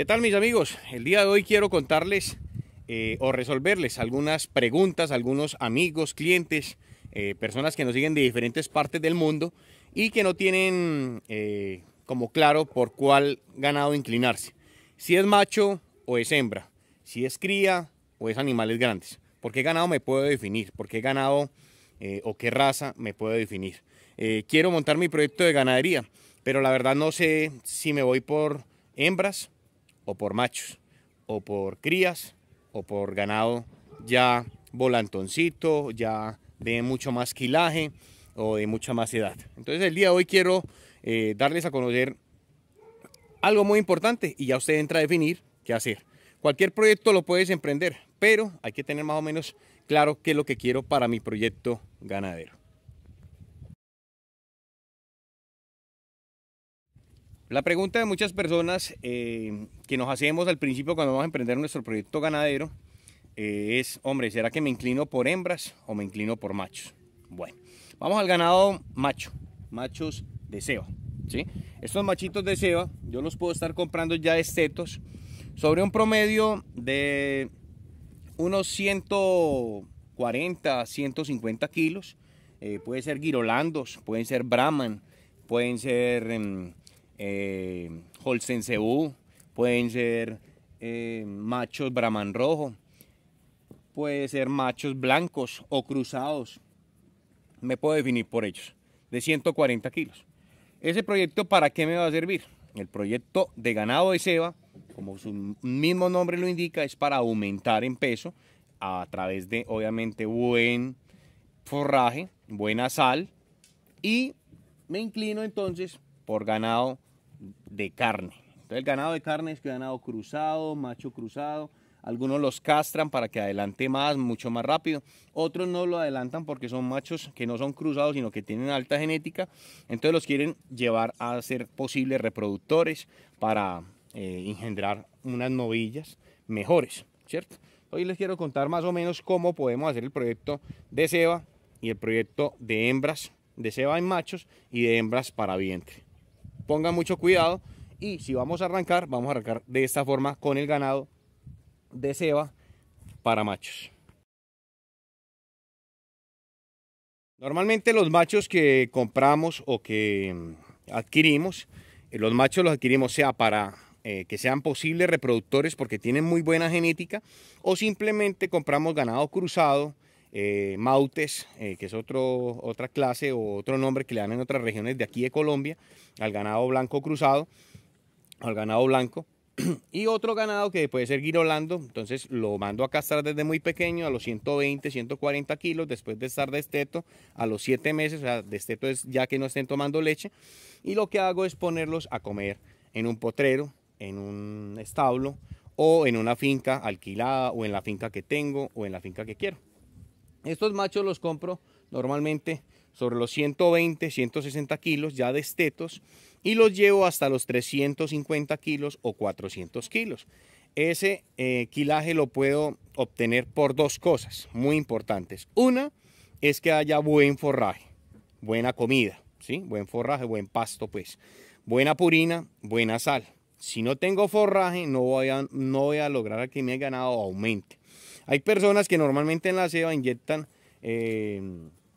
¿Qué tal mis amigos? El día de hoy quiero contarles eh, o resolverles algunas preguntas, algunos amigos, clientes, eh, personas que nos siguen de diferentes partes del mundo y que no tienen eh, como claro por cuál ganado inclinarse. Si es macho o es hembra, si es cría o es animales grandes. ¿Por qué ganado me puedo definir? ¿Por qué ganado o qué raza me puedo definir? quiero montar mi proyecto de ganadería, pero la verdad no sé si me voy por hembras o por machos, o por crías, o por ganado ya volantoncito, ya de mucho más quilaje o de mucha más edad. Entonces el día de hoy quiero eh, darles a conocer algo muy importante y ya usted entra a definir qué hacer. Cualquier proyecto lo puedes emprender, pero hay que tener más o menos claro qué es lo que quiero para mi proyecto ganadero. La pregunta de muchas personas eh, que nos hacemos al principio cuando vamos a emprender nuestro proyecto ganadero eh, es, hombre, ¿será que me inclino por hembras o me inclino por machos? Bueno, vamos al ganado macho, machos de ceba. ¿sí? Estos machitos de ceba yo los puedo estar comprando ya estetos sobre un promedio de unos 140 150 kilos. Eh, puede ser girolandos, pueden ser brahman, pueden ser... Em, eh, pueden ser eh, machos Brahman Rojo, puede ser machos blancos o cruzados. Me puedo definir por ellos, de 140 kilos. ¿Ese proyecto para qué me va a servir? El proyecto de ganado de ceba, como su mismo nombre lo indica, es para aumentar en peso a través de, obviamente, buen forraje, buena sal. Y me inclino entonces por ganado de carne. Entonces el ganado de carne es ganado cruzado, macho cruzado. Algunos los castran para que adelante más, mucho más rápido. Otros no lo adelantan porque son machos que no son cruzados, sino que tienen alta genética. Entonces los quieren llevar a ser posibles reproductores para eh, engendrar unas novillas mejores, ¿cierto? Hoy les quiero contar más o menos cómo podemos hacer el proyecto de ceba y el proyecto de hembras, de ceba en machos y de hembras para vientre pongan mucho cuidado. Y si vamos a arrancar, vamos a arrancar de esta forma con el ganado de ceba para machos. Normalmente los machos que compramos o que mm, adquirimos, eh, los machos los adquirimos sea para eh, que sean posibles reproductores porque tienen muy buena genética o simplemente compramos ganado cruzado eh, mautes, eh, que es otro, otra clase o otro nombre que le dan en otras regiones de aquí de Colombia, al ganado blanco cruzado, al ganado blanco, y otro ganado que puede ser guirolando, entonces lo mando a castrar desde muy pequeño, a los 120, 140 kilos, después de estar desteto, a los 7 meses, o sea, desteto es ya que no estén tomando leche, y lo que hago es ponerlos a comer en un potrero, en un establo, o en una finca alquilada, o en la finca que tengo, o en la finca que quiero. Estos machos los compro normalmente sobre los 120, 160 kilos ya de estetos y los llevo hasta los 350 kilos o 400 kilos. Ese quilaje eh, lo puedo obtener por dos cosas muy importantes. Una es que haya buen forraje, buena comida, ¿sí? buen forraje, buen pasto pues, buena purina, buena sal. Si no tengo forraje no voy a, no voy a lograr que mi ganado aumente. Hay personas que normalmente en la ceba inyectan eh,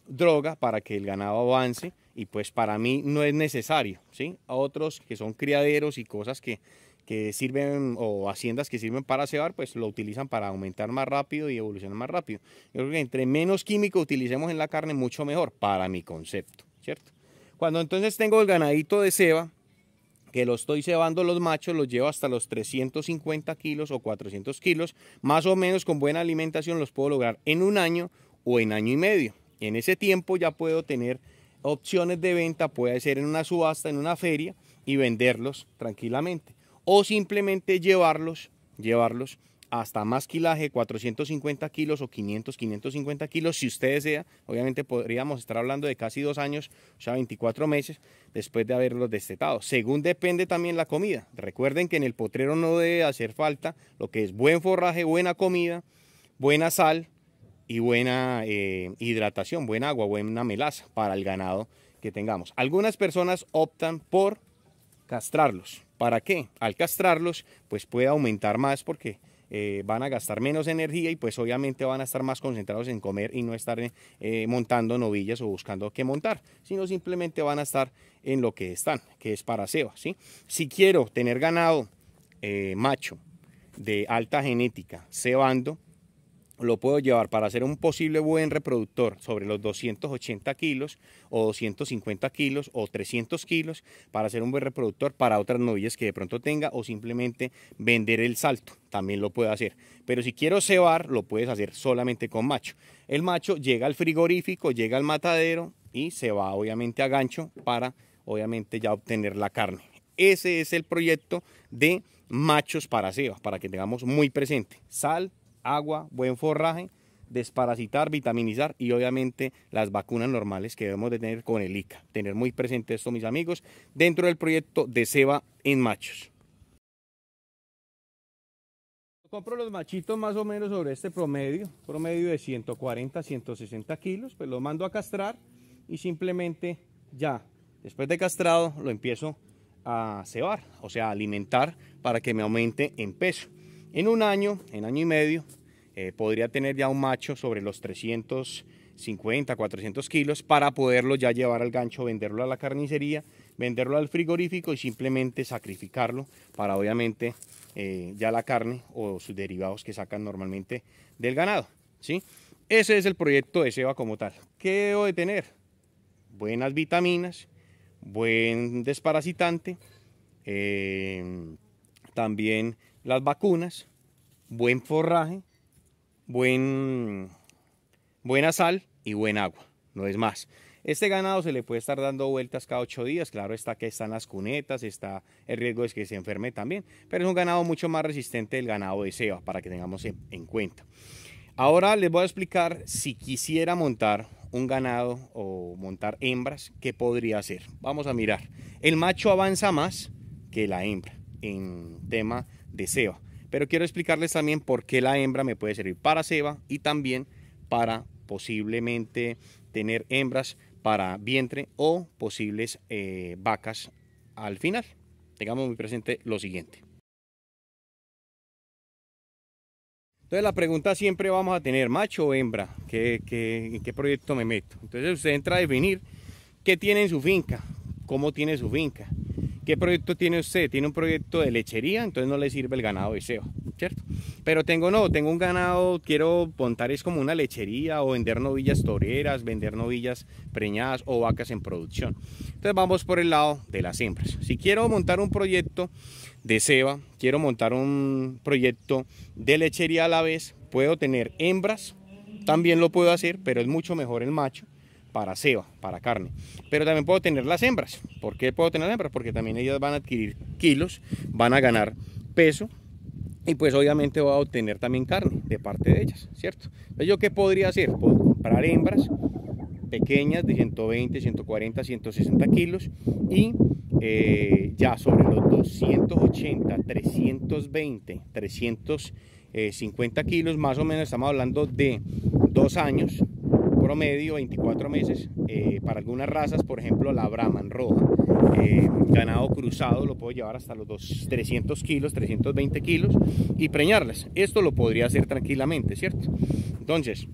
droga para que el ganado avance y pues para mí no es necesario, ¿sí? A otros que son criaderos y cosas que, que sirven o haciendas que sirven para cebar, pues lo utilizan para aumentar más rápido y evolucionar más rápido. Yo creo que entre menos químico utilicemos en la carne, mucho mejor, para mi concepto, ¿cierto? Cuando entonces tengo el ganadito de ceba, que los estoy cebando los machos, los llevo hasta los 350 kilos o 400 kilos, más o menos con buena alimentación los puedo lograr en un año o en año y medio. En ese tiempo ya puedo tener opciones de venta, puede ser en una subasta, en una feria y venderlos tranquilamente. O simplemente llevarlos, llevarlos hasta más quilaje, 450 kilos o 500, 550 kilos, si usted desea. Obviamente podríamos estar hablando de casi dos años, o sea, 24 meses después de haberlos destetado. Según depende también la comida. Recuerden que en el potrero no debe hacer falta lo que es buen forraje, buena comida, buena sal y buena eh, hidratación, buena agua, buena melaza para el ganado que tengamos. Algunas personas optan por castrarlos. ¿Para qué? Al castrarlos, pues puede aumentar más porque eh, van a gastar menos energía y pues obviamente van a estar más concentrados en comer y no estar eh, montando novillas o buscando qué montar, sino simplemente van a estar en lo que están, que es para ceba. ¿sí? Si quiero tener ganado eh, macho de alta genética cebando, lo puedo llevar para hacer un posible buen reproductor sobre los 280 kilos o 250 kilos o 300 kilos para hacer un buen reproductor para otras novillas que de pronto tenga o simplemente vender el salto también lo puedo hacer pero si quiero cebar lo puedes hacer solamente con macho el macho llega al frigorífico llega al matadero y se va obviamente a gancho para obviamente ya obtener la carne ese es el proyecto de machos para cebas para que tengamos muy presente sal agua, buen forraje, desparasitar, vitaminizar y obviamente las vacunas normales que debemos de tener con el ICA. Tener muy presente esto, mis amigos, dentro del proyecto de ceba en machos. Compro los machitos más o menos sobre este promedio, promedio de 140, 160 kilos, pues los mando a castrar y simplemente ya, después de castrado, lo empiezo a cebar, o sea, a alimentar para que me aumente en peso. En un año, en año y medio, eh, podría tener ya un macho sobre los 350, 400 kilos para poderlo ya llevar al gancho, venderlo a la carnicería, venderlo al frigorífico y simplemente sacrificarlo para obviamente eh, ya la carne o sus derivados que sacan normalmente del ganado. ¿sí? Ese es el proyecto de Seba como tal. ¿Qué debo de tener? Buenas vitaminas, buen desparasitante, eh, también las vacunas, buen forraje, buen, buena sal y buen agua, no es más. Este ganado se le puede estar dando vueltas cada ocho días, claro está que están las cunetas, está el riesgo de que se enferme también, pero es un ganado mucho más resistente del ganado de ceba, para que tengamos en, en cuenta. Ahora les voy a explicar si quisiera montar un ganado o montar hembras, ¿qué podría hacer? Vamos a mirar. El macho avanza más que la hembra en tema de Pero quiero explicarles también por qué la hembra me puede servir para ceba y también para posiblemente tener hembras para vientre o posibles eh, vacas al final. Tengamos muy presente lo siguiente. Entonces la pregunta siempre vamos a tener macho o hembra, ¿Qué, qué, en qué proyecto me meto. Entonces usted entra a definir qué tiene en su finca, cómo tiene su finca, ¿Qué proyecto tiene usted? Tiene un proyecto de lechería, entonces no le sirve el ganado de SEO, ¿cierto? Pero tengo no, tengo un ganado, quiero montar es como una lechería o vender novillas toreras, vender novillas preñadas o vacas en producción. Entonces vamos por el lado de las hembras. Si quiero montar un proyecto de seba, quiero montar un proyecto de lechería a la vez, puedo tener hembras, también lo puedo hacer, pero es mucho mejor el macho para ceba, para carne. Pero también puedo tener las hembras. porque puedo tener hembras? Porque también ellas van a adquirir kilos, van a ganar peso y pues obviamente voy a obtener también carne de parte de ellas, ¿cierto? Entonces yo qué podría hacer? Puedo comprar hembras pequeñas de 120, 140, 160 kilos y eh, ya sobre los 280, 320, 350 kilos más o menos estamos hablando de dos años promedio 24 meses eh, para algunas razas, por ejemplo la Brahman Roja. Eh, ganado cruzado lo puedo llevar hasta los dos, 300 kilos, 320 kilos y preñarlas. Esto lo podría hacer tranquilamente, ¿cierto? Entonces,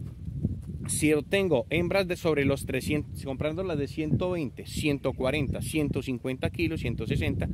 si yo tengo hembras de sobre los 300, comprando las de 120, 140, 150 kilos, 160,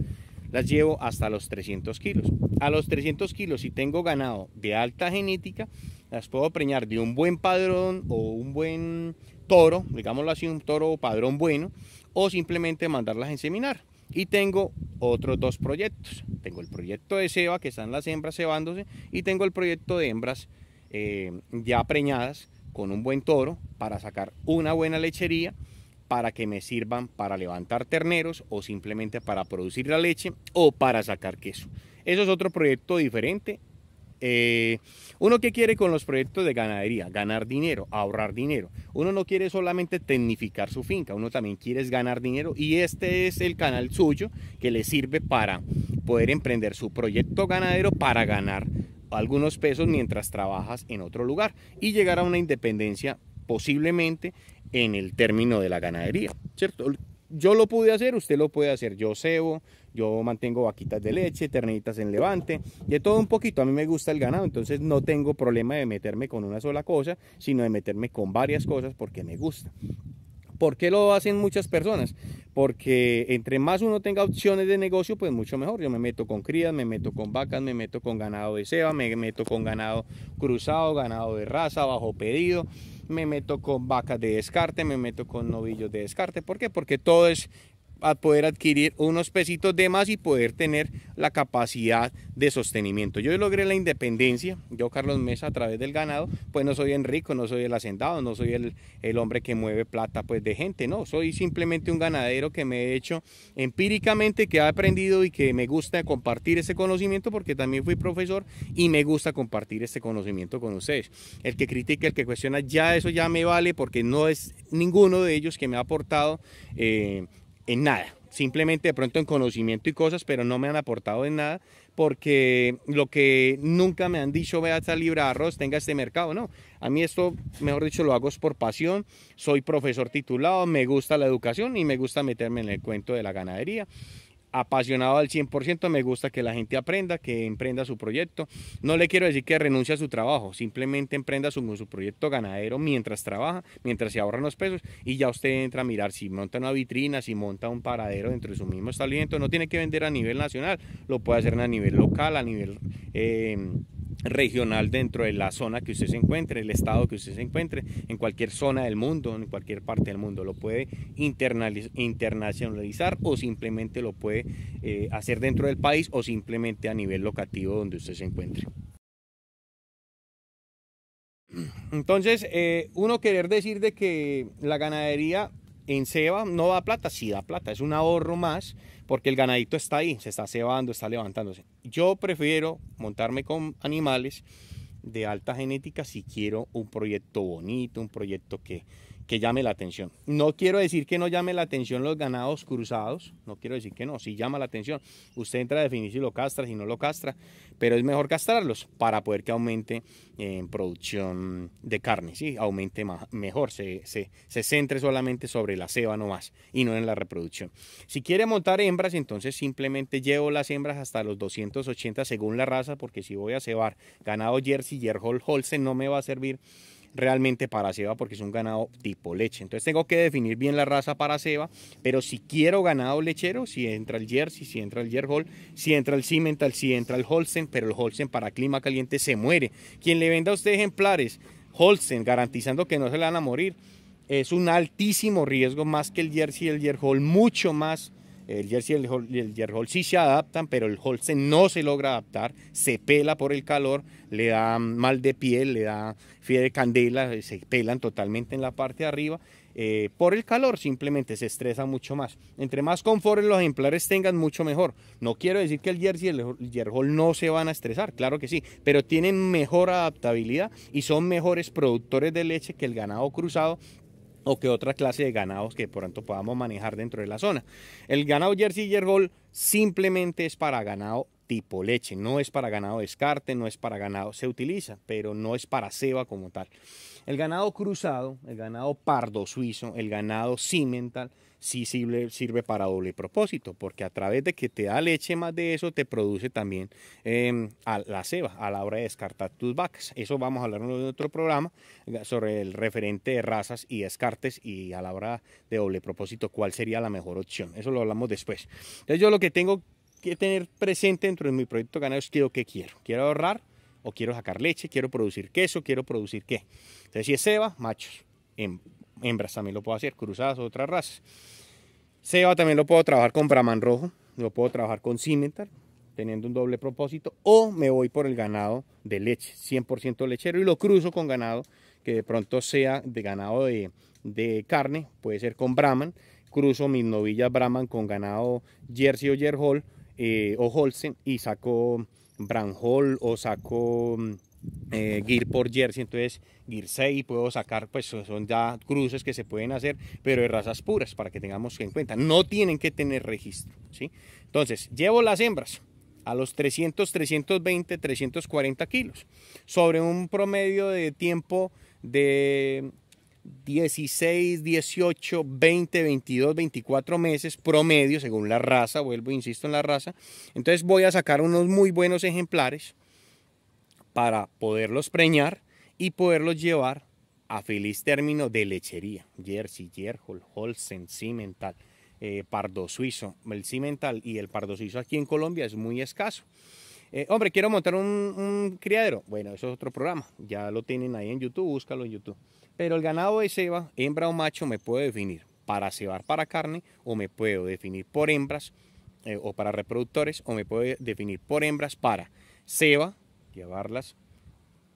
las llevo hasta los 300 kilos. A los 300 kilos, si tengo ganado de alta genética, las puedo preñar de un buen padrón o un buen toro, digámoslo así, un toro o padrón bueno, o simplemente mandarlas a inseminar. Y tengo otros dos proyectos. Tengo el proyecto de ceba, que están las hembras cebándose, y tengo el proyecto de hembras eh, ya preñadas con un buen toro para sacar una buena lechería para que me sirvan para levantar terneros o simplemente para producir la leche o para sacar queso. Eso es otro proyecto diferente eh, ¿Uno que quiere con los proyectos de ganadería? Ganar dinero, ahorrar dinero. Uno no quiere solamente tecnificar su finca, uno también quiere ganar dinero y este es el canal suyo que le sirve para poder emprender su proyecto ganadero para ganar algunos pesos mientras trabajas en otro lugar y llegar a una independencia posiblemente en el término de la ganadería, ¿cierto? Yo lo pude hacer, usted lo puede hacer, yo cebo, yo mantengo vaquitas de leche, ternitas en levante, de todo un poquito. A mí me gusta el ganado, entonces no tengo problema de meterme con una sola cosa, sino de meterme con varias cosas porque me gusta. ¿Por qué lo hacen muchas personas? Porque entre más uno tenga opciones de negocio, pues mucho mejor. Yo me meto con crías, me meto con vacas, me meto con ganado de ceba, me meto con ganado cruzado, ganado de raza, bajo pedido, me meto con vacas de descarte, me meto con novillos de descarte. ¿Por qué? Porque todo es a poder adquirir unos pesitos de más y poder tener la capacidad de sostenimiento. Yo logré la independencia, yo Carlos Mesa a través del ganado, pues no soy el rico, no soy el hacendado, no soy el, hombre que mueve plata pues de gente, no, soy simplemente un ganadero que me he hecho empíricamente, que ha aprendido y que me gusta compartir ese conocimiento porque también fui profesor y me gusta compartir este conocimiento con ustedes. El que critica, el que cuestiona, ya eso ya me vale porque no es ninguno de ellos que me ha aportado eh, en nada. Simplemente de pronto en conocimiento y cosas, pero no me han aportado en nada porque lo que nunca me han dicho, vea esta libra de arroz, tenga este mercado, no. A mí esto, mejor dicho, lo hago por pasión, soy profesor titulado, me gusta la educación y me gusta meterme en el cuento de la ganadería apasionado al 100%, me gusta que la gente aprenda, que emprenda su proyecto. No le quiero decir que renuncie a su trabajo, simplemente emprenda su, proyecto ganadero mientras trabaja, mientras se ahorran los pesos y ya usted entra a mirar si monta una vitrina, si monta un paradero dentro de su mismo establecimiento. No tiene que vender a nivel nacional, lo puede hacer a nivel local, a nivel... Eh, regional dentro de la zona que usted se encuentre, el estado que usted se encuentre, en cualquier zona del mundo, en cualquier parte del mundo. Lo puede internacionalizar o simplemente lo puede eh, hacer dentro del país o simplemente a nivel locativo donde usted se encuentre. Entonces, eh, uno querer decir de que la ganadería en ceba no da plata, sí da plata, es un ahorro más porque el ganadito está ahí, se está cebando, está levantándose. Yo prefiero montarme con animales de alta genética si quiero un proyecto bonito, un proyecto que, que llame la atención. No quiero decir que no llame la atención los ganados cruzados, no quiero decir que no, sí llama la atención. Usted entra a definir si lo castra, si no lo castra, pero es mejor castrarlos para poder que aumente en producción de carne, ¿sí? aumente mejor, se, centre solamente sobre la ceba nomás y no en la reproducción. Si quiere montar hembras, entonces simplemente llevo las hembras hasta los 280 según la raza, porque si voy a cebar ganado Jersey, Yerhol, Holstein, no me va a servir realmente para ceba porque es un ganado tipo leche. Entonces tengo que definir bien la raza para ceba, pero si quiero ganado lechero, si entra el Jersey, si entra el Yerhol, si entra el Cimental, si entra el holsen pero el Holsen para clima caliente se muere. Quien le venda a usted ejemplares holsen garantizando que no se le van a morir, es un altísimo riesgo más que el Jersey y el Yerhol, mucho más el jersey y el, jerhol sí se adaptan, pero el holse no se logra adaptar, se pela por el calor, le da mal de piel, le da fiebre candela, se pelan totalmente en la parte de arriba. Eh, por el calor simplemente se estresa mucho más. Entre más confort los ejemplares tengan, mucho mejor. No quiero decir que el jersey y el jerhol no se van a estresar, claro que sí, pero tienen mejor adaptabilidad y son mejores productores de leche que el ganado cruzado o que otra clase de ganados que por tanto podamos manejar dentro de la zona. El ganado Jersey Gold simplemente es para ganado tipo leche. No es para ganado descarte, no es para ganado, se utiliza, pero no es para ceba como tal. El ganado cruzado, el ganado pardo suizo, el ganado cimental, sí sirve, sirve para doble propósito, porque a través de que te da leche más de eso, te produce también em, a la ceba a la hora de descartar tus vacas. Eso vamos a hablar en otro programa eh, sobre el referente de razas y descartes y a la hora de doble propósito, cuál sería la mejor opción. Eso lo hablamos después. Entonces yo lo que tengo tener presente dentro de mi proyecto ganado es quiero que quiero. Quiero ahorrar o quiero sacar leche, quiero producir queso, quiero producir qué. Entonces, si es ceba, machos. hembras también lo puedo hacer, cruzadas, otras razas. Ceba también lo puedo trabajar con Brahman rojo, lo puedo trabajar con Cimentar, teniendo un doble propósito, o me voy por el ganado de leche, 100% lechero, y lo cruzo con ganado que de pronto sea de ganado de, de carne, puede ser con Brahman, cruzo mis novillas Brahman con ganado Jersey o Jerhol eh, o Holsen y saco Branhol o saco mm, eh, por Jersey, entonces Gear 6 puedo sacar, pues son ya cruces que se pueden hacer, pero de razas puras para que tengamos en cuenta, no tienen que tener registro, ¿sí? Entonces, llevo las hembras a los 300, 320, 340 kilos, sobre un promedio de tiempo de 16, 18, 20, 22, 24 meses promedio, según la raza, vuelvo, insisto en la raza. Entonces voy a sacar unos muy buenos ejemplares para poderlos preñar y poderlos llevar a feliz término de lechería. Jersey, Jerhol, Holsen, Cimental, eh, Pardo Suizo. El Cimental y el Pardo Suizo aquí en Colombia es muy escaso. Eh, hombre, quiero montar un, criadero. Bueno, eso es otro programa. Ya lo tienen ahí en YouTube, búscalo en YouTube. Pero el ganado de ceba, hembra o macho, me puedo definir para cebar para carne o me puedo definir por hembras eh, o para reproductores o me puedo definir por hembras para ceba, llevarlas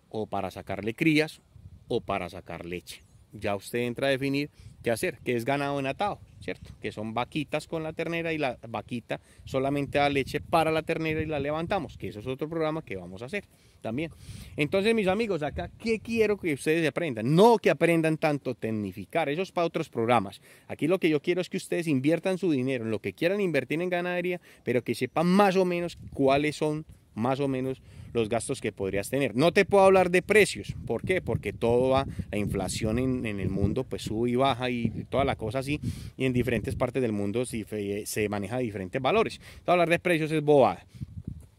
o para sacarle crías o para sacar leche. Ya usted entra a definir qué hacer, qué es ganado en atado. ¿cierto? Que son vaquitas con la ternera y la vaquita solamente da leche para la ternera y la levantamos, que eso es otro programa que vamos a hacer también. Entonces, mis amigos, acá, ¿qué quiero que ustedes aprendan? No que aprendan tanto tecnificar, eso es para otros programas. Aquí lo que yo quiero es que ustedes inviertan su dinero en lo que quieran invertir en ganadería, pero que sepan más o menos cuáles son más o menos los gastos que podrías tener. No te puedo hablar de precios, ¿por qué? Porque todo va, la inflación en, el mundo pues sube y baja y toda la cosa así, y en diferentes partes del mundo se maneja diferentes valores. hablar de precios es bobada.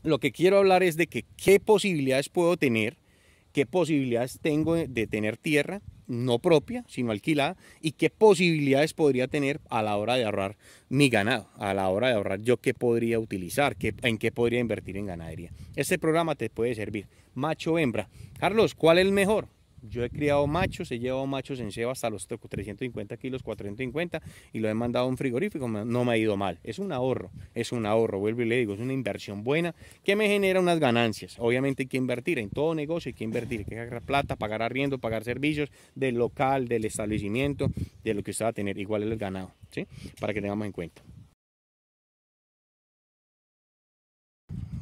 Lo que quiero hablar es de que qué posibilidades puedo tener, qué posibilidades tengo de tener tierra, no propia, sino alquilada, y qué posibilidades podría tener a la hora de ahorrar mi ganado, a la hora de ahorrar yo qué podría utilizar, en qué podría invertir en ganadería. Este programa te puede servir, macho hembra. Carlos, ¿cuál es el mejor? Yo he criado machos, he llevado machos en ceba hasta los 350 kilos, 450 y lo he mandado a un frigorífico, no me ha ido mal. Es un ahorro, es un ahorro, vuelvo y le digo, es una inversión buena que me genera unas ganancias. Obviamente hay que invertir, en todo negocio hay que invertir, hay que sacar plata, pagar arriendo, pagar servicios del local, del establecimiento, de lo que usted va a tener, igual el ganado, ¿sí? Para que tengamos en cuenta.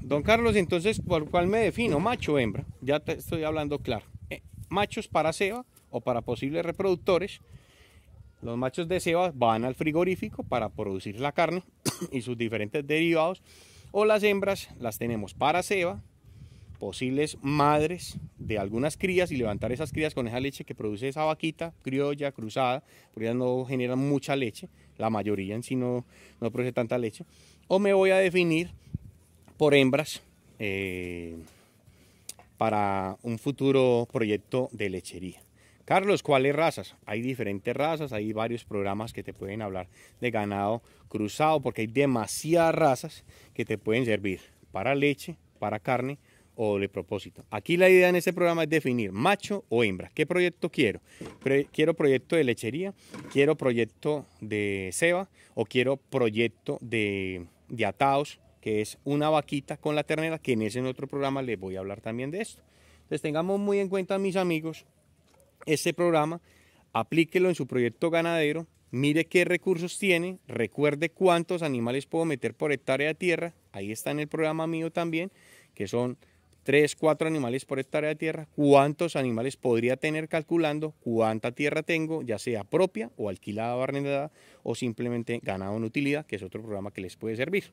Don Carlos, entonces, ¿por cuál me defino? ¿Macho o hembra? Ya te estoy hablando claro machos para ceba o para posibles reproductores. Los machos de ceba van al frigorífico para producir la carne y sus diferentes derivados. O las hembras las tenemos para ceba, posibles madres de algunas crías y levantar esas crías con esa leche que produce esa vaquita criolla, cruzada, porque ya no generan mucha leche, la mayoría en sí no, no produce tanta leche. O me voy a definir por hembras. Eh, para un futuro proyecto de lechería. Carlos, ¿cuáles razas? Hay diferentes razas, hay varios programas que te pueden hablar de ganado cruzado, porque hay demasiadas razas que te pueden servir para leche, para carne o de propósito. Aquí la idea en este programa es definir macho o hembra. ¿Qué proyecto quiero? ¿Quiero proyecto de lechería? ¿Quiero proyecto de ceba? ¿O quiero proyecto de, de que es una vaquita con la ternera, que en ese otro programa les voy a hablar también de esto. Entonces tengamos muy en cuenta, mis amigos, este programa, aplíquelo en su proyecto ganadero, mire qué recursos tiene, recuerde cuántos animales puedo meter por hectárea de tierra, ahí está en el programa mío también, que son 3, 4 animales por hectárea de tierra, cuántos animales podría tener calculando cuánta tierra tengo, ya sea propia o alquilada o arrendada o simplemente ganado en utilidad, que es otro programa que les puede servir.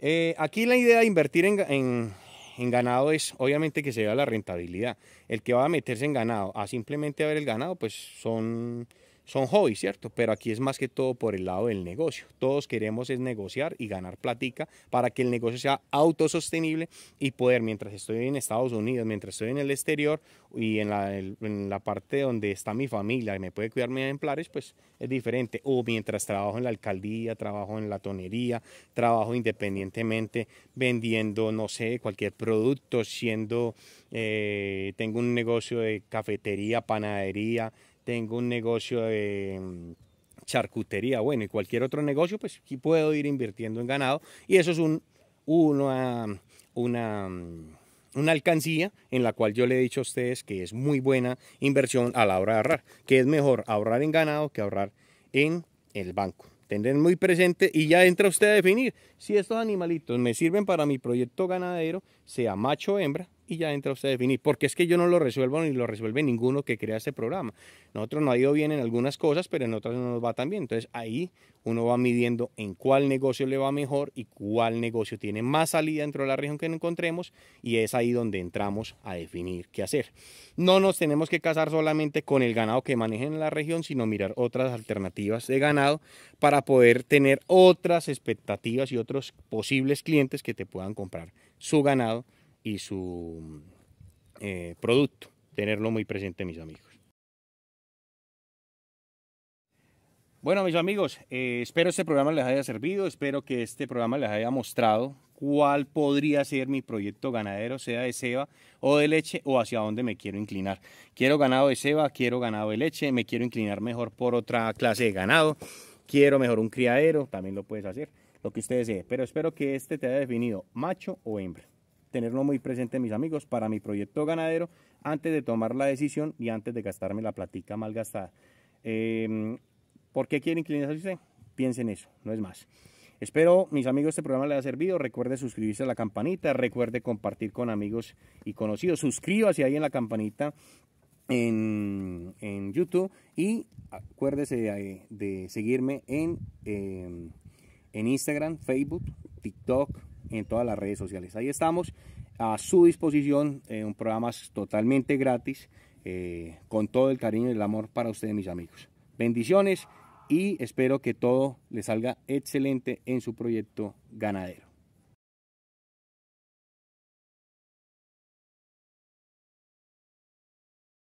Eh, aquí la idea de invertir en, ganado es obviamente que se vea la rentabilidad. El que va a meterse en ganado a simplemente ver el ganado, pues son son hobbies, ¿cierto? Pero aquí es más que todo por el lado del negocio. Todos queremos es negociar y ganar platica para que el negocio sea autosostenible y poder, mientras estoy en Estados Unidos, mientras estoy en el exterior y en la, en la parte donde está mi familia y me puede cuidar mis ejemplares, pues es diferente. O mientras trabajo en la alcaldía, trabajo en la tonería, trabajo independientemente vendiendo, no sé, cualquier producto, siendo, eh, tengo un negocio de cafetería, panadería, tengo un negocio de mm, charcutería, bueno, y cualquier otro negocio, pues sí puedo ir invirtiendo en ganado. Y eso es un, una, mm, una, alcancía en la cual yo le he dicho a ustedes que es muy buena inversión a la hora de ahorrar, que es mejor ahorrar en ganado que ahorrar en el banco. Tener muy presente y ya entra usted a definir si estos animalitos me sirven para mi proyecto ganadero, sea macho o hembra, y ya entra usted a definir, porque es que yo no lo resuelvo ni lo resuelve ninguno que crea este programa. Nosotros no ha ido bien en algunas cosas, pero en otras no nos va tan bien. Entonces ahí uno va midiendo en cuál negocio le va mejor y cuál negocio tiene más salida dentro de la región que no encontremos y es ahí donde entramos a definir qué hacer. No nos tenemos que casar solamente con el ganado que manejen en la región, sino mirar otras alternativas de ganado para poder tener otras expectativas y otros posibles clientes que te puedan comprar su ganado y su eh, producto. Tenerlo muy presente, mis amigos. Bueno, mis amigos, eh, espero este programa les haya servido, espero que este programa les haya mostrado cuál podría ser mi proyecto ganadero, sea de ceba o de leche, o hacia dónde me quiero inclinar. Quiero ganado de ceba, quiero ganado de leche, me quiero inclinar mejor por otra clase de ganado, quiero mejor un criadero, también lo puedes hacer, lo que usted desee. Pero espero que este te haya definido macho o hembra tenerlo muy presente, mis amigos, para mi proyecto ganadero antes de tomar la decisión y antes de gastarme la platica mal gastada. Eh, ¿Por qué quiere inclinarse usted? Piensen eso, no es más. Espero, mis amigos, este programa les haya servido. Recuerde suscribirse a la campanita, recuerde compartir con amigos y conocidos. Suscríbase ahí en la campanita en, YouTube y acuérdese de, seguirme en, eh, en Instagram, Facebook, TikTok, en todas las redes sociales. Ahí estamos a su disposición en eh, un programa totalmente gratis, eh, con todo el cariño y el amor para ustedes, mis amigos. Bendiciones y espero que todo les salga excelente en su proyecto ganadero.